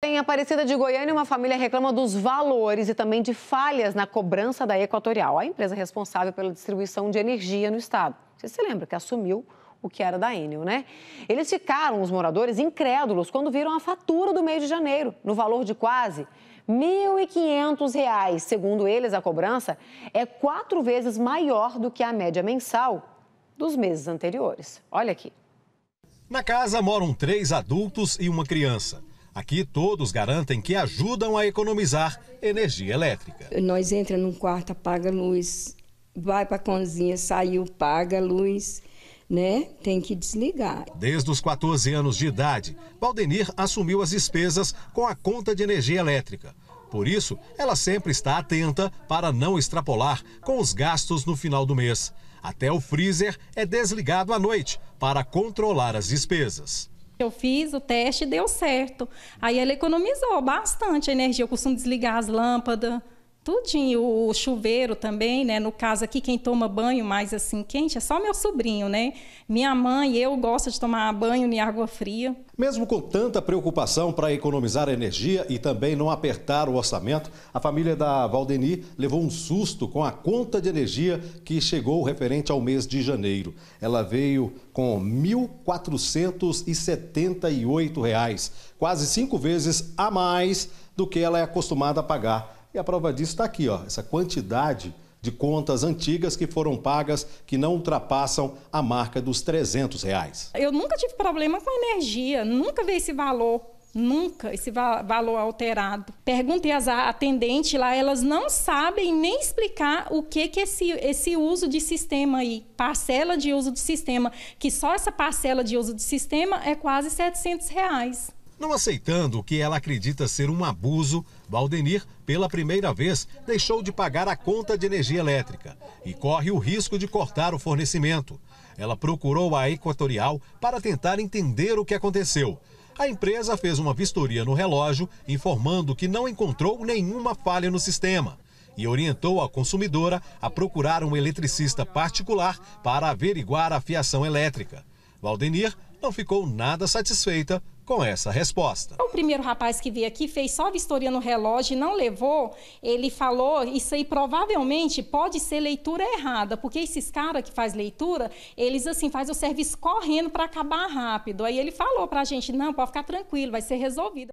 Em Aparecida de Goiânia, uma família reclama dos valores e também de falhas na cobrança da Equatorial, a empresa responsável pela distribuição de energia no estado. Você se lembra que assumiu o que era da Enel, né? Eles ficaram, os moradores, incrédulos quando viram a fatura do mês de janeiro, no valor de quase R$ 1.500. Segundo eles, a cobrança é quatro vezes maior do que a média mensal dos meses anteriores. Olha aqui. Na casa moram três adultos e uma criança. Aqui todos garantem que ajudam a economizar energia elétrica. Nós entra num quarto, apaga a luz, vai para a cozinha, saiu, paga a luz. Né? Tem que desligar. Desde os 14 anos de idade, Valdenir assumiu as despesas com a conta de energia elétrica. Por isso, ela sempre está atenta para não extrapolar com os gastos no final do mês. Até o freezer é desligado à noite para controlar as despesas. Eu fiz o teste e deu certo. Aí ela economizou bastante energia. Eu costumo desligar as lâmpadas tudinho, o chuveiro também, né? No caso aqui, quem toma banho mais assim quente é só meu sobrinho, né? Minha mãe eu gosto de tomar banho em água fria. Mesmo com tanta preocupação para economizar energia e também não apertar o orçamento, a família da Valdeni levou um susto com a conta de energia que chegou referente ao mês de janeiro. Ela veio com R$ 1.478, quase cinco vezes a mais do que ela é acostumada a pagar e a prova disso está aqui, ó, essa quantidade de contas antigas que foram pagas que não ultrapassam a marca dos 300 reais. Eu nunca tive problema com energia, nunca vi esse valor. Nunca esse valor alterado. Perguntei às atendentes lá, elas não sabem nem explicar o que que esse, esse uso de sistema aí, parcela de uso de sistema, que só essa parcela de uso de sistema é quase 700 reais. Não aceitando o que ela acredita ser um abuso, Valdenir, pela primeira vez, deixou de pagar a conta de energia elétrica e corre o risco de cortar o fornecimento. Ela procurou a Equatorial para tentar entender o que aconteceu. A empresa fez uma vistoria no relógio, informando que não encontrou nenhuma falha no sistema e orientou a consumidora a procurar um eletricista particular para averiguar a fiação elétrica. Valdenir não ficou nada satisfeita com essa resposta. O primeiro rapaz que veio aqui fez só a vistoria no relógio e não levou. Ele falou, isso aí provavelmente pode ser leitura errada, porque esses caras que faz leitura, eles assim fazem o serviço correndo para acabar rápido. Aí ele falou para a gente, não, pode ficar tranquilo, vai ser resolvido.